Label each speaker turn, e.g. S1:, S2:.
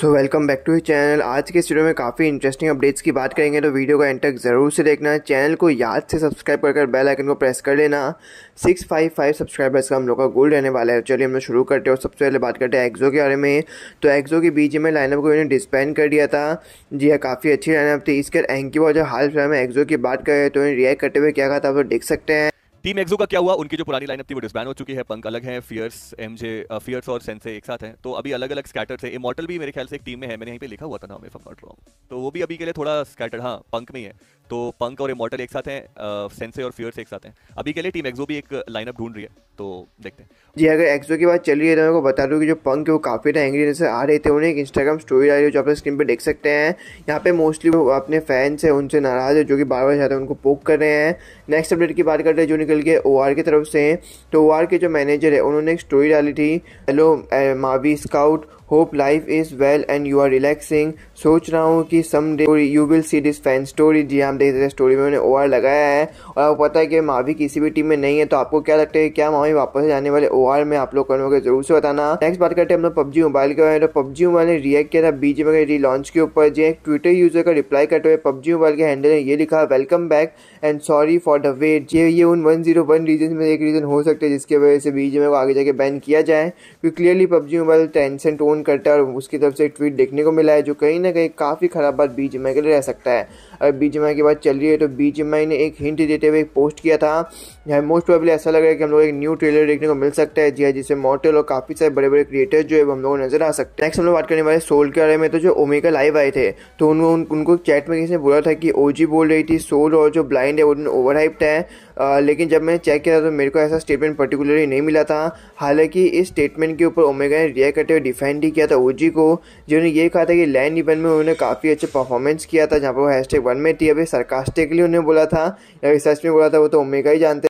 S1: so welcome back to channel आज के इस वीडियो में काफ़ी इंटरेस्टिंग अपडेट्स की बात करेंगे तो वीडियो का एंड तक ज़रूर से देखना चैनल को याद से सब्सक्राइब कर कर बेल आइकन को प्रेस कर लेना 655 सब्सक्राइबर्स का हम लोग का गोल रहने वाला है चलिए हम लोग शुरू करते हैं और सबसे पहले बात करते हैं एक्जो के बारे में तो एक्जो के बीच में लाइनअप को इन्होंने डिस्पेन कर दिया था जी हाँ काफ़ी अच्छी लाइनअप थी इसके एंकी वॉर जो हाल फिलहाल में एक्जो की बात करें तो इन्हें रिएक्ट करते हुए क्या कहा था आप लोग देख सकते हैं
S2: टीम एक्सो का क्या हुआ उनकी जो पुरानी लाइनअप थी वो डिस्बैन हो चुकी है पंक अलग है फियर्स एमजे फियर्स और सेंसे एक साथ हैं तो अभी अलग अलग स्कैटर से इमोटल भी मेरे ख्याल से एक टीम में है मैंने यहीं पे लिखा हुआ था ना इफ नॉट रॉन्ग तो वो भी अभी के लिए थोड़ा स्कैटर हाँ पंक में ही है तो पंक और इमोटल एक साथ हैं सेंसे और फियर्स एक साथ हैं अभी के लिए टीम एक्सो भी एक लाइनअप ढूंढ रही है तो
S1: देखते हैं जी अगर एक्सो की बात चल रही है तो मेरे को बता दूँ कि जो पंक है वो काफ़ी ना एंग्री से आ रहे थे उन्हें एक इंस्टाग्राम स्टोरी आ रही है जो आप स्क्रीन पर देख सकते हैं यहाँ पे मोस्टली वो अपने फैंस हैं उनसे नाराज़ है जो कि बार बार जाते हैं उनको पोक कर रहे हैं नेक्स्ट अपडेट की बात करते हैं जो निकल निकल के ओ की तरफ से हैं तो ओ के जो मैनेजर है उन्होंने एक स्टोरी डाली थी hello Mavi scout hope life is well and you are relaxing सोच रहा हूँ कि some day you will see this fan story जी हाँ, हम देख रहे स्टोरी में उन्होंने ओ आर लगाया है और आपको पता है कि मावी किसी भी टीम में नहीं है तो आपको क्या लगता है क्या मावी वापस जाने वाले ओ आर में आप लोग के जरूर से बताना नेक्स्ट बात करते हैं हम लोग पबजी मोबाइल के बारे में तो पबजी मोबाइल ने रिएक्ट किया था बीजे में लॉन्च के ऊपर जी हाँ, एक ट्विटर यूजर का रिप्लाई करते हुए पबजी मोबाइल के हैंडल ने ये लिखा welcome back and sorry for the wait ये ये उन वन जीरो वन रीजन में एक रीजन हो सकता है जिसकी वजह से बीच में को आगे जाके बैन किया जाए क्योंकि clearly PUBG mobile Tencent own टोन करता है और उसकी तरफ से एक ट्वीट देखने को मिला है जो कहीं ना कहीं काफ़ी ख़राब बात बी के लिए रह सकता है अगर बी की बात चल रही है तो बी ने एक हिंट देते हुए एक पोस्ट किया था जहाँ मोस्ट प्रॉबली ऐसा लग रहा है कि हम लोग एक न्यू ट्रेलर देखने को मिल सकता है जी हाँ जिससे मॉडल और काफ़ी सारे बड़े बड़े क्रिएटर्स जो है हम लोग नजर आ सकते हैं नेक्स्ट हम लोग बात करने वाले सोल के बारे में तो जो ओमेगा लाइव आए थे तो उन, उन, उनको चैट में किसी ने बोला था कि ओ बोल रही थी सोल और जो ब्लाइंड है वो ओवर हाइप्ड है आ, लेकिन जब मैंने चेक किया तो मेरे को ऐसा स्टेटमेंट पर्टिकुलरली नहीं मिला था हालांकि इस स्टेटमेंट के ऊपर ओमेगा ने रिएक्ट करते हुए डिफेंड एंट्री किया था ओजी को जिन्होंने ये कहा था कि लैंड इवेंट में उन्होंने काफ़ी अच्छे परफॉर्मेंस किया था जहाँ पर वो हैश वन में थी अभी सरकास्टिकली के उन्होंने बोला था या रिसर्च में बोला था वो तो ओमेगा ही जानते